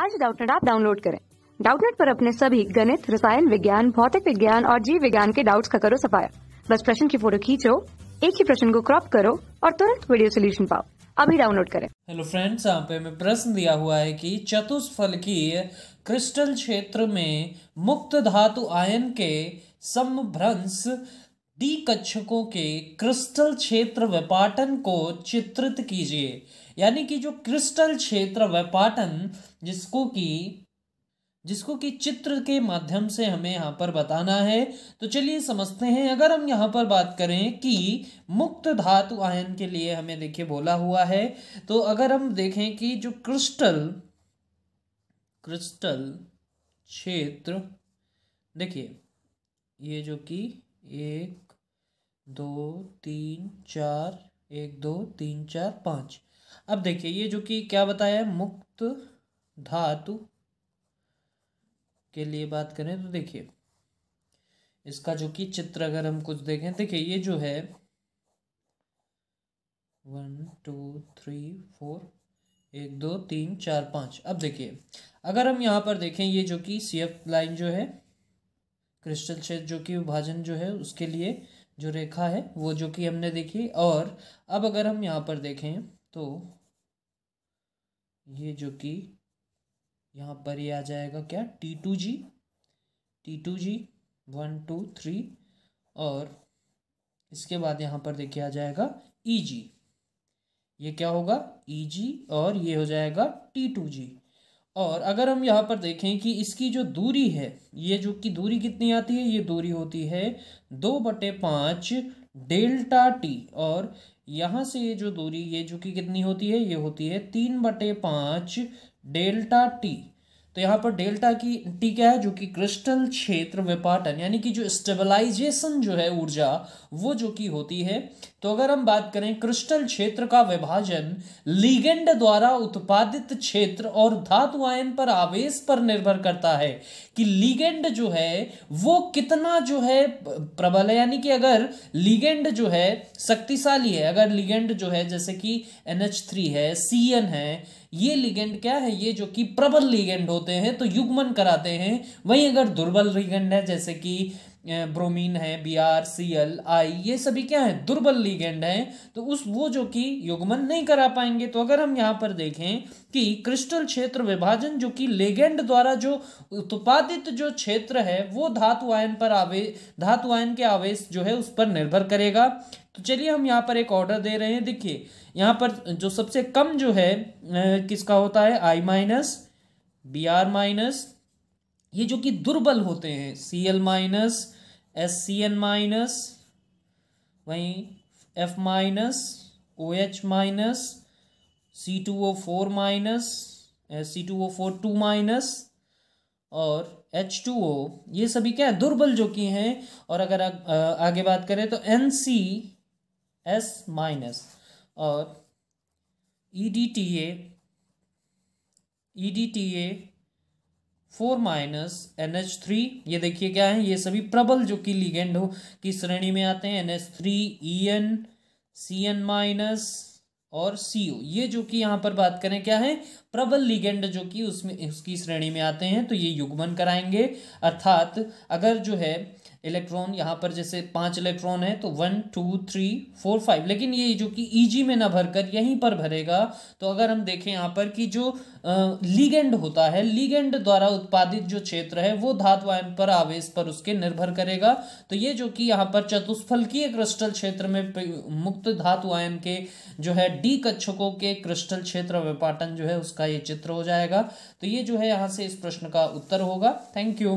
आज डाउटनेट आप डाउनलोड करें डाउटनेट पर अपने सभी गणित रसायन विज्ञान भौतिक विज्ञान और जीव विज्ञान के डाउट्स का करो सफाया बस प्रश्न की फोटो खींचो एक ही प्रश्न को क्रॉप करो और तुरंत वीडियो सोल्यूशन पाओ अभी डाउनलोड करें हेलो फ्रेंड्स यहाँ पे हमें प्रश्न दिया हुआ है कि की क्रिस्टल क्षेत्र में मुक्त धातु आयन के समभ्रंश दी कक्षकों के क्रिस्टल क्षेत्र व्यापाटन को चित्रित कीजिए यानी कि जो क्रिस्टल क्षेत्र व्यापाटन जिसको कि जिसको कि चित्र के माध्यम से हमें यहाँ पर बताना है तो चलिए समझते हैं अगर हम यहाँ पर बात करें कि मुक्त धातु आयन के लिए हमें देखिए बोला हुआ है तो अगर हम देखें कि जो क्रिस्टल क्रिस्टल क्षेत्र देखिए ये जो कि एक दो तीन चार एक दो तीन चार पाँच अब देखिए ये जो कि क्या बताया है मुक्त धातु के लिए बात करें तो देखिए इसका जो कि चित्र अगर हम कुछ देखें देखिए ये जो है वन टू थ्री फोर एक दो तीन चार पाँच अब देखिए अगर हम यहाँ पर देखें ये जो कि सी एफ लाइन जो है क्रिस्टल क्षेत्र जो कि विभाजन जो है उसके लिए जो रेखा है वो जो कि हमने देखी और अब अगर हम यहाँ पर देखें तो ये जो कि यहाँ पर ये आ जाएगा क्या T two G T two G one two three और इसके बाद यहाँ पर देखिए आ जाएगा ई e जी ये क्या होगा ई e जी और ये हो जाएगा टी टू जी और अगर हम यहाँ पर देखें कि इसकी जो दूरी है ये जो कि दूरी कितनी आती है ये दूरी होती है दो बटे पाँच डेल्टा टी और यहाँ से ये जो दूरी ये जो कि कितनी होती है ये होती है तीन बटे पाँच डेल्टा टी तो यहाँ पर डेल्टा की टी क्या है जो कि क्रिस्टल क्षेत्र विपाटन यानी कि जो स्टेबलाइजेशन जो है ऊर्जा वो जो कि होती है तो अगर हम बात करें क्रिस्टल क्षेत्र का विभाजन लीगेंड द्वारा उत्पादित क्षेत्र और धातु आयन पर आवेश पर निर्भर करता है कि लीगेंड जो है वो कितना जो है प्रबल है यानी कि अगर लीगेंड जो है शक्तिशाली है अगर लीगेंड जो है जैसे कि एन है सी है ये लीगेंड क्या है ये जो कि प्रबल लीगेंड होता होते हैं तो युग्मन कराते हैं वहीं अगर दुर्बल लिगेंड है जैसे कि ब्रोमीन है B R C L I ये सभी क्या है दुर्बल लिगेंड हैं तो उस वो जो कि युग्मन नहीं करा पाएंगे तो अगर हम यहाँ पर देखें कि क्रिस्टल क्षेत्र विभाजन जो कि लेगेंड द्वारा जो उत्पादित जो क्षेत्र है वो धातु आयन पर आवेश धातु आयन के आवेश जो है उस पर निर्भर करेगा तो चलिए हम यहाँ पर एक ऑर्डर दे रहे हैं देखिए यहाँ पर जो सबसे कम जो है किसका होता है I minus B R minus ये जो कि दुर्बल होते हैं C L minus S C N minus वहीं F minus O H minus C two O four minus C two O four two minus और एच टू ओ ये सभी क्या है दुर्बल जो कि हैं और अगर आ, आगे बात करें तो एन सी एस माइनस और E D T A E D T A four minus N H three ये देखिए क्या है ये सभी प्रबल जो कि लिगेंड हो की श्रेणी में आते हैं N H three E N C N minus और सी ओ ये जो कि यहाँ पर बात करें क्या है प्रबल लिगेंड जो कि उसमें उसकी श्रेणी में आते हैं तो ये युग्मन कराएंगे अर्थात अगर जो है इलेक्ट्रॉन यहाँ पर जैसे पांच इलेक्ट्रॉन है तो one two three four five लेकिन ये जो कि ईजी e में ना भरकर यहीं पर भरेगा तो अगर हम देखें यहाँ पर कि जो लीगेंड होता है लीगेंड द्वारा उत्पादित जो क्षेत्र है वो धातु आयन पर आवेश पर उसके निर्भर करेगा तो ये जो कि यहाँ पर चतुष्फलकीय क्रिस्टल क्षेत्र में मुक्त धातु आयन के जो है डी कक्षकों के क्रिस्टल क्षेत्र विपाटन जो है उसका ये चित्र हो जाएगा तो ये जो है यहाँ से इस प्रश्न का उत्तर होगा थैंक यू